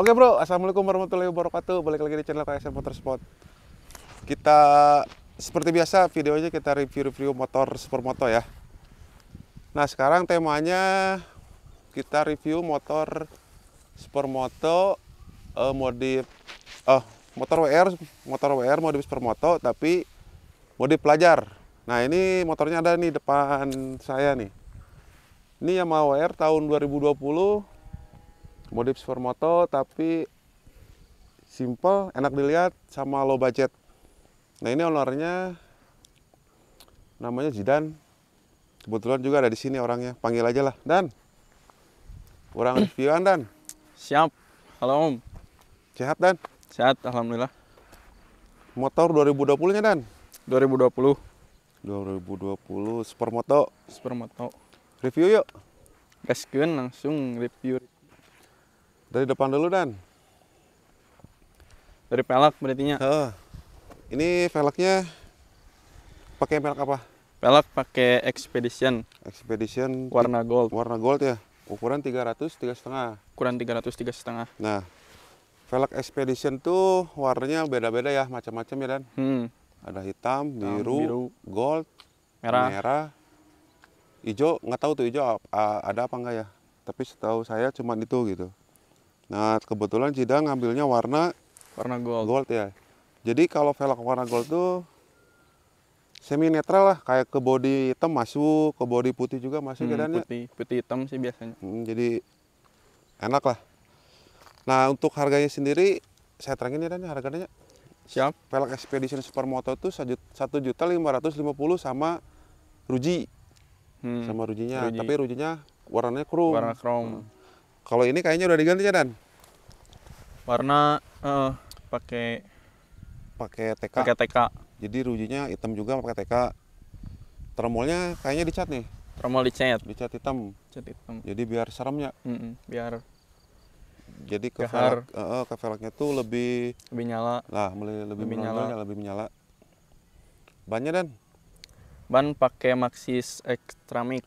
Oke bro, Assalamualaikum warahmatullahi wabarakatuh Balik lagi di channel KSM Motorsport Kita, seperti biasa videonya kita review-review motor supermoto ya Nah sekarang temanya Kita review motor supermoto uh, eh, Modif uh, motor WR Motor WR modif supermoto Tapi modif pelajar Nah ini motornya ada nih depan saya nih Ini Yamaha WR tahun 2020 modif supermoto tapi simple enak dilihat sama low budget nah ini ownernya namanya Zidan kebetulan juga ada di sini orangnya panggil aja lah Dan kurang reviewan Dan siap halo Om sehat Dan sehat Alhamdulillah motor 2020 nya Dan 2020 2020 supermoto supermoto review yuk gaskeun langsung review dari depan dulu, Dan. Dari pelek berarti Uh, ini velgnya pakai velg apa? Pelek pakai Expedition. Expedition warna gold. Warna gold ya. Ukuran 300 setengah. Ukuran 300 setengah. Nah, velg Expedition tuh warnanya beda-beda ya, macam-macam ya, Dan. Hmm. Ada hitam, biru, biru. gold, merah. merah hijau nggak tahu tuh hijau ada apa enggak ya tapi setahu saya cuma itu gitu Nah kebetulan Cida ngambilnya warna warna gold. Gold ya. Jadi kalau velg warna gold tuh semi netral lah kayak ke body hitam masuk ke body putih juga masuk hmm, keadaannya ya? putih putih hitam sih biasanya hmm, jadi enak lah nah untuk harganya sendiri saya terangin ya dan ya, harganya siap velg expedition supermoto itu satu juta lima ratus lima puluh sama ruji hmm, sama rujinya Ruji. tapi rujinya warnanya chrome warna chrome hmm kalau ini kayaknya udah diganti ya Dan. Warna uh, pakai pakai TK. Pakai TK. Jadi rujinya hitam juga pakai TK. Termolnya kayaknya dicat nih. Termol dicat. Dicat hitam. Cat hitam. Jadi biar ya. Mm -mm, biar jadi ke velg, uh, ke velgnya tuh lebih lebih nyala lah lebih, lebih menyala ya, lebih nyala bannya dan ban pakai maxis Extramic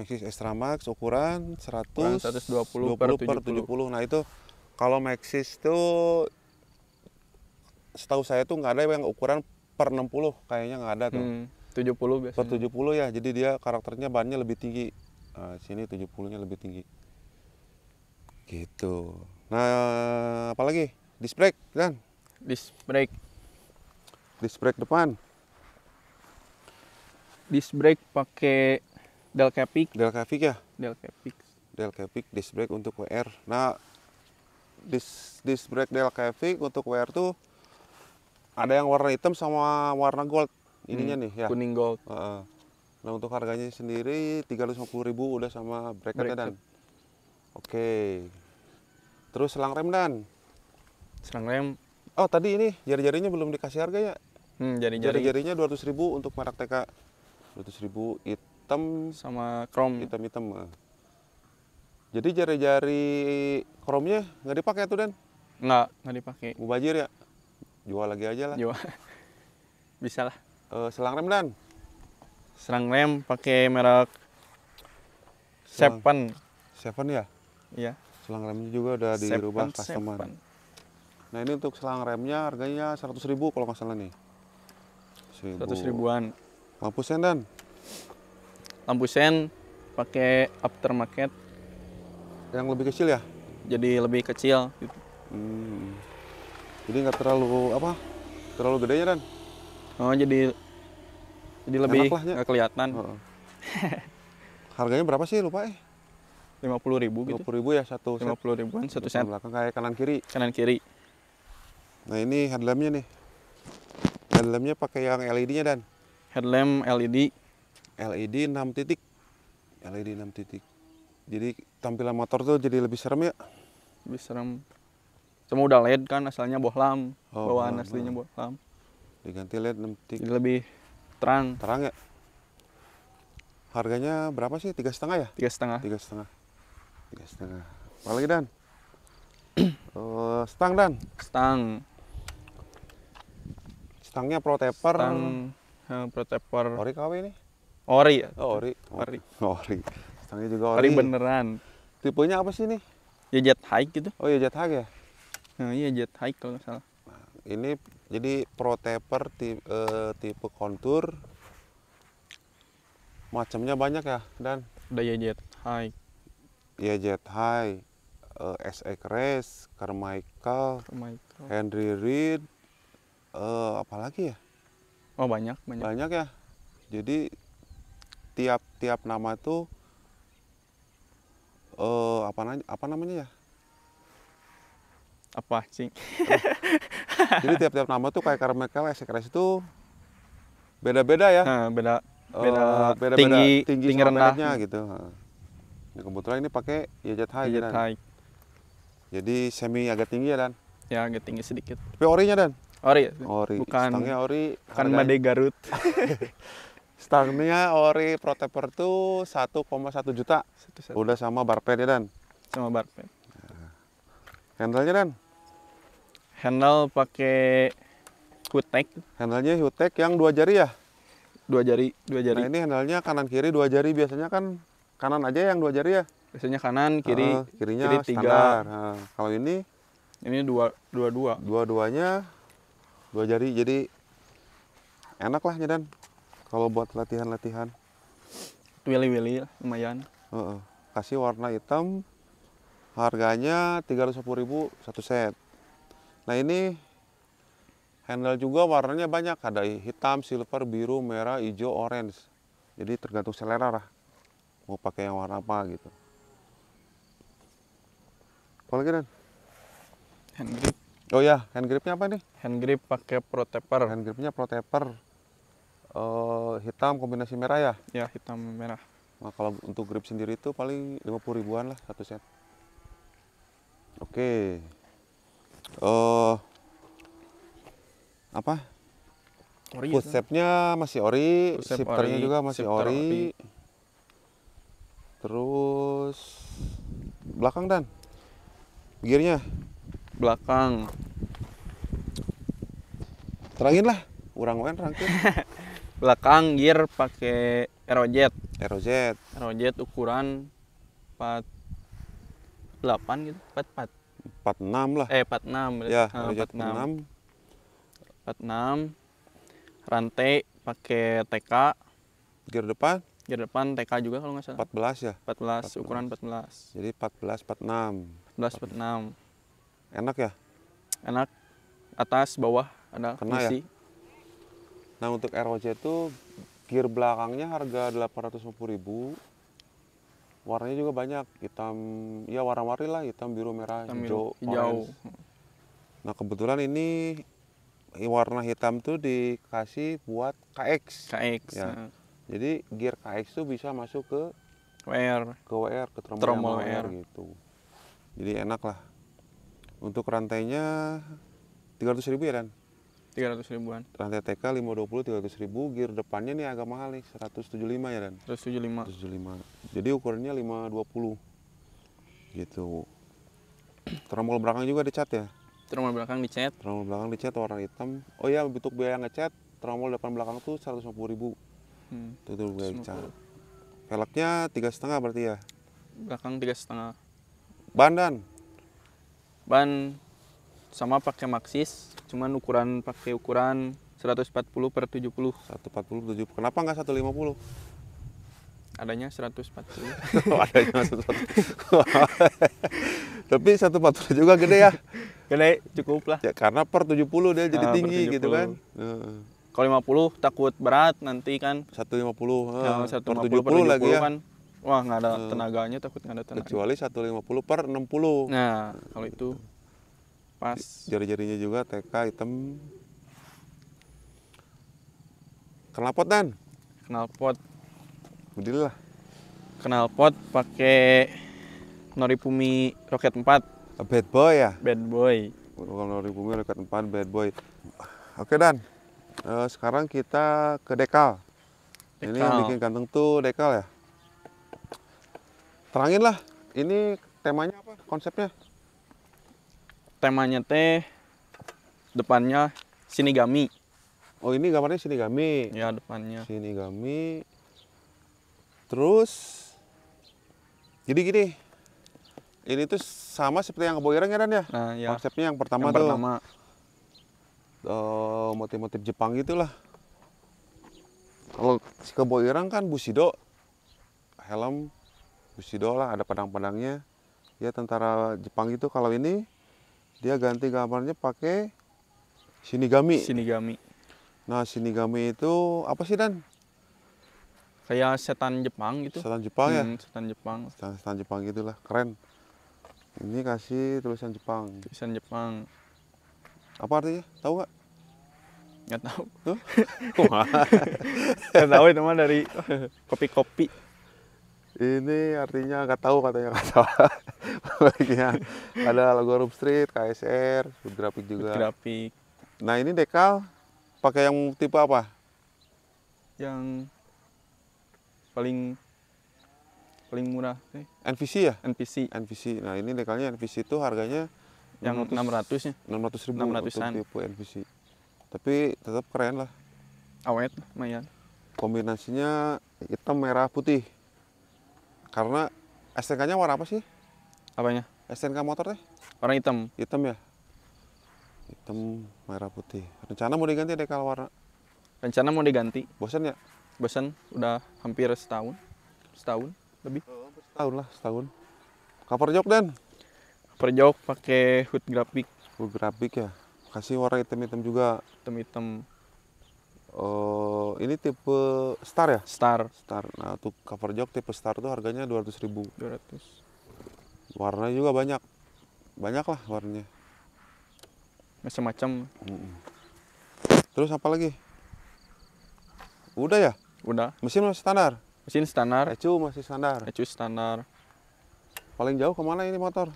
Maxis Extra Max ukuran 100 120 per 20 per 70. Nah, itu kalau Maxis itu setahu saya tuh nggak ada yang ukuran per 60 kayaknya nggak ada tuh. Hmm, 70 biasanya. Per 70 ya. Jadi dia karakternya bannya lebih tinggi. Nah, sini 70-nya lebih tinggi. Gitu. Nah, apalagi? Disc brake, Dan. Disc brake. Disc brake depan. Disc brake pakai Del Capic. Del Capic ya? Del Capic. Del Capic disc brake untuk WR. Nah, disc, disc brake Del Capic untuk WR tuh ada yang warna hitam sama warna gold ininya hmm, nih ya. Kuning gold. nah, untuk harganya sendiri ribu udah sama brake bracket. dan. Oke. Terus selang rem dan. Selang rem. Oh, tadi ini jari-jarinya belum dikasih harga ya? Hmm, jari-jari. Jari-jarinya 200.000 untuk merek TK. 200.000 itu hitam sama krom hitam hitam mah eh. jadi jari-jari kromnya nggak dipakai tuh dan nggak nggak dipakai mubajir ya jual lagi aja lah jual bisa lah uh, selang rem dan selang rem pakai merek selang. Seven Seven ya iya selang remnya juga udah seven, dirubah customer seven. nah ini untuk selang remnya harganya seratus ribu kalau nggak salah nih seratus ribuan mampu dan lampu sen pakai aftermarket yang lebih kecil ya jadi lebih kecil gitu. hmm. jadi nggak terlalu apa terlalu gede ya dan oh jadi jadi lebih nggak kelihatan oh. harganya berapa sih lupa eh lima puluh ribu gitu. lima puluh ribu ya satu lima puluh ribuan satu sen belakang kayak kanan kiri kanan kiri nah ini headlampnya nih headlampnya pakai yang LED nya dan headlamp LED LED 6 titik LED 6 titik jadi tampilan motor tuh jadi lebih serem ya lebih serem cuma udah LED kan asalnya bohlam oh, bawaan nah, aslinya bohlam diganti LED 6 titik jadi lebih terang terang ya harganya berapa sih tiga setengah ya tiga setengah tiga setengah tiga setengah apalagi dan uh, stang dan stang stangnya pro taper stang uh, pro taper ori KW ini Ori. Oh, ori. Ori. Ori. Stangnya juga ori. Ori beneran. Tipenya apa sih nih? Ya jet high gitu. Oh ya jet high ya? Nah, iya jet high kalau nggak salah. Nah, ini jadi pro taper tipe, uh, tipe kontur. Macamnya banyak ya, Dan? Ada ya jet high. Ya jet high. Uh, SX race Carmichael, Carmichael, Henry Reed, uh, eh, apalagi ya? Oh banyak, banyak. Banyak ya. Jadi tiap-tiap nama itu uh, apa namanya apa namanya ya? Apa cing? Jadi tiap-tiap nama tuh kayak Carmichael Esekres itu beda-beda ya. Nah, beda eh, beda, uh, beda, -beda tinggi tinggi, tinggi rendahnya gitu. Nah, kebetulan ini pakai ya high. Jet high. Jadi semi agak tinggi ya dan? Ya agak tinggi sedikit. Tapi orinya dan? Ori. Ori. Bukan. Stangnya ori. Bukan Made Garut. Stangnya ori protector tuh 1,1 juta. Satu, Udah sama barpen ya Dan? Sama barpen. Nah. Handle-nya Dan? Handle pakai Hutek. Handle-nya Hutek yang dua jari ya? Dua jari, dua jari. Nah, ini handle-nya kanan kiri dua jari biasanya kan kanan aja yang dua jari ya? Biasanya kanan, kiri, uh, kirinya kiri tiga. Nah, kalau ini ini dua dua dua dua duanya dua jari jadi enak lah ya dan kalau buat latihan-latihan wili-wili lumayan uh -uh. kasih warna hitam harganya 350 ribu satu set nah ini handle juga warnanya banyak ada hitam, silver, biru, merah, hijau, orange jadi tergantung selera lah mau pakai yang warna apa gitu apa lagi Dan? hand grip oh ya hand gripnya apa nih? hand grip pakai pro hand gripnya pro uh, hitam kombinasi merah ya? Ya, hitam merah. Nah, kalau untuk grip sendiri itu paling 50 ribuan lah satu set. Oke. Okay. Uh, eh, apa? Ori. masih ori, Footstep juga masih shifter ori. Api. Terus belakang dan gearnya belakang terangin lah urang orang terangin belakang gear pakai Aerojet. Aerojet. Aerojet ukuran 48 gitu, 44. 46 lah. Eh 46 Ya, uh, 46. 46. 46. Rantai pakai TK. Gear depan? Gear depan TK juga kalau nggak salah. 14 ya? 14, 14, ukuran 14. Jadi 14 46. 14 46. Enak ya? Enak. Atas bawah ada Kena Ya? Nah untuk ROC itu gear belakangnya harga 850.000. Warnanya juga banyak, hitam ya warna-warni lah, hitam biru merah, hitam, hijau, hijau. Nah kebetulan ini warna hitam tuh dikasih buat KX. KX. Ya. Nah. Jadi gear KX tuh bisa masuk ke WR, ke WR, ke tromol, tromol WR. gitu. Jadi enak lah. Untuk rantainya 300 ribu ya Dan? 300 ribuan. Rantai TK 520 300 ribu, gear depannya nih agak mahal nih, 175 ya Dan? 175. 175. Jadi ukurannya 520. Gitu. Tromol belakang juga dicat ya? Tromol belakang dicat. Tromol belakang dicat warna hitam. Oh iya, untuk biaya ngecat, tromol depan belakang tuh 150 ribu. Hmm. Itu tuh biaya dicat Velgnya tiga setengah berarti ya? Belakang tiga setengah. Ban dan? Ban sama pakai Maxis, cuman ukuran pakai ukuran 140 per 70. 140 per 70. Kenapa nggak 150? Adanya 140. Adanya 140. Tapi 140 juga gede ya. Gede, cukup lah. Ya, karena per 70 dia jadi nah, tinggi gitu kan. Nah. Kalau 50 takut berat nanti kan. 150. Nah, 150 per 70, per 70 lagi ya. kan. Wah, nggak ada tenaganya, takut nggak ada tenaga. Kecuali 150 per 60. Nah, kalau itu pas jari-jarinya juga TK hitam knalpot dan knalpot Budil knalpot pakai Noripumi Rocket 4 bad boy ya bad boy bukan Noripumi Rocket 4 bad boy oke dan uh, sekarang kita ke dekal. dekal ini yang bikin ganteng tuh dekal ya terangin lah ini temanya apa konsepnya temanya teh depannya sinigami. Oh ini gambarnya sinigami. Ya depannya. Sinigami. Terus jadi gini. Ini tuh sama seperti yang keboiran ya Dan ya. Nah, ya. Konsepnya yang pertama yang tuh. Pertama. Uh, motif-motif Jepang itulah. Kalau si keboiran kan Bushido helm Bushido lah ada pedang-pedangnya. Ya tentara Jepang itu kalau ini dia ganti gambarnya pakai shinigami. Shinigami. Nah, shinigami itu apa sih Dan? Kayak setan Jepang gitu. Setan Jepang ya? hmm, ya? Setan Jepang. Setan, setan Jepang gitulah, keren. Ini kasih tulisan Jepang. Tulisan Jepang. Apa artinya? Tahu gak? Nggak tahu. Tuh? Nggak tahu itu mah dari kopi-kopi ini artinya nggak tahu katanya nggak tahu bagian ada Street KSR food grafik juga grafik nah ini dekal pakai yang tipe apa yang paling paling murah sih NVC ya NVC NVC nah ini dekalnya NVC itu harganya yang enam ratus ya Enam ratus ribu ratus an tipe NVC tapi tetap keren lah awet lumayan kombinasinya hitam merah putih karena STNK-nya warna apa sih? Apanya? STNK motor teh? Warna hitam. Hitam ya? Hitam, merah putih. Rencana mau diganti deh kalau warna? Rencana mau diganti. Bosan ya? Bosan, udah hampir setahun. Setahun lebih. setahun lah, setahun. Cover jok Dan? Cover jok pakai hood grafik. Hood grafik ya? Kasih warna hitam-hitam juga. Hitam-hitam. Oh, ini tipe Star ya? Star. Star. Nah, tuh cover jok tipe Star tuh harganya 200 ribu. 200. Warna juga banyak. Banyak lah warnanya. Macam-macam. Mm Terus apa lagi? Udah ya? Udah. Mesin masih standar? Mesin standar. Ecu masih standar? Ecu standar. Paling jauh kemana ini motor?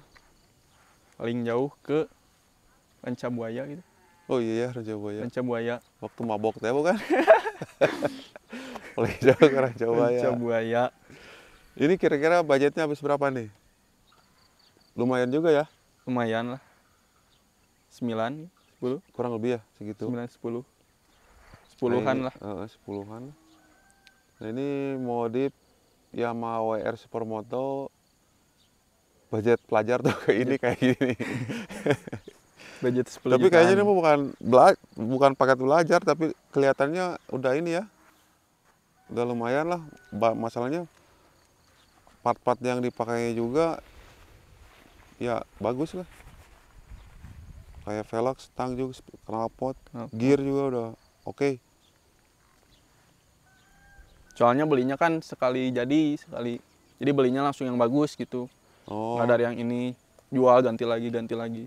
Paling jauh ke Ranca Buaya gitu. Oh iya ya Raja Buaya. Raja Buaya. Waktu mabok teh bukan? Oleh jauh ke Raja Buaya. Raja Buaya. Ini kira-kira budgetnya habis berapa nih? Lumayan juga ya? Lumayan lah. 9, 10. Kurang lebih ya segitu? 9, 10. Nah, sepuluhan lah. Uh, sepuluhan. Nah ini modif Yamaha WR Supermoto budget pelajar tuh kayak ini kayak gini. budget 10 tapi kayaknya ini bukan bela bukan paket belajar tapi kelihatannya udah ini ya udah lumayan lah masalahnya part-part yang dipakainya juga ya bagus lah kayak velg stang juga knalpot okay. gear juga udah oke okay. soalnya belinya kan sekali jadi sekali jadi belinya langsung yang bagus gitu oh. nggak dari yang ini jual ganti lagi ganti lagi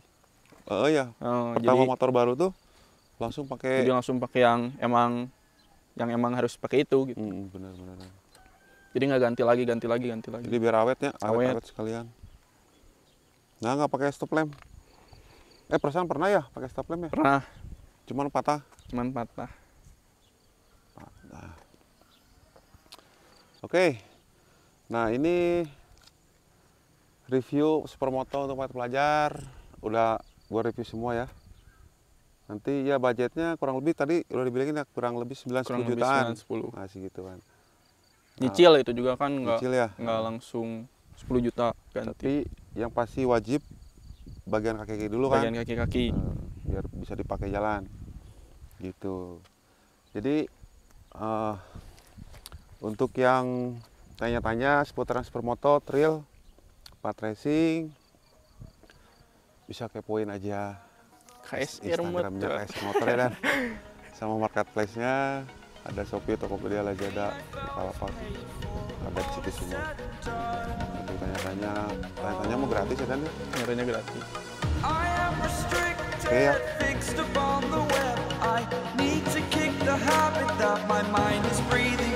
uh, iya uh, pertama jadi, motor baru tuh langsung pakai jadi langsung pakai yang emang yang emang harus pakai itu gitu mm, bener bener jadi nggak ganti lagi ganti lagi ganti lagi jadi biar awetnya awet, awet. awet sekalian nah nggak pakai stop lamp eh perasaan pernah ya pakai stop lamp ya pernah cuman patah cuman patah patah oke nah ini review supermoto untuk pelajar udah gue review semua ya nanti ya budgetnya kurang lebih tadi udah dibilangin ya kurang lebih 9 kurang jutaan 10. Nah, masih gitu kan nah, itu juga kan nggak ya. nggak langsung 10 juta ganti tapi yang pasti wajib bagian kaki-kaki dulu bagian kan bagian kaki-kaki eh, biar bisa dipakai jalan gitu jadi uh, untuk yang tanya-tanya seputar supermoto trail part racing bisa kepoin aja KS Instagramnya KS Motor ya dan sama marketplace-nya ada Shopee, Tokopedia, Lazada, Bukalapak, ada di situ semua. Nanti tanya-tanya, tanya-tanya mau gratis ya kan? Tanya-tanya gratis. Oke ya. Fixed upon the web, I need to kick the habit that my mind is breathing.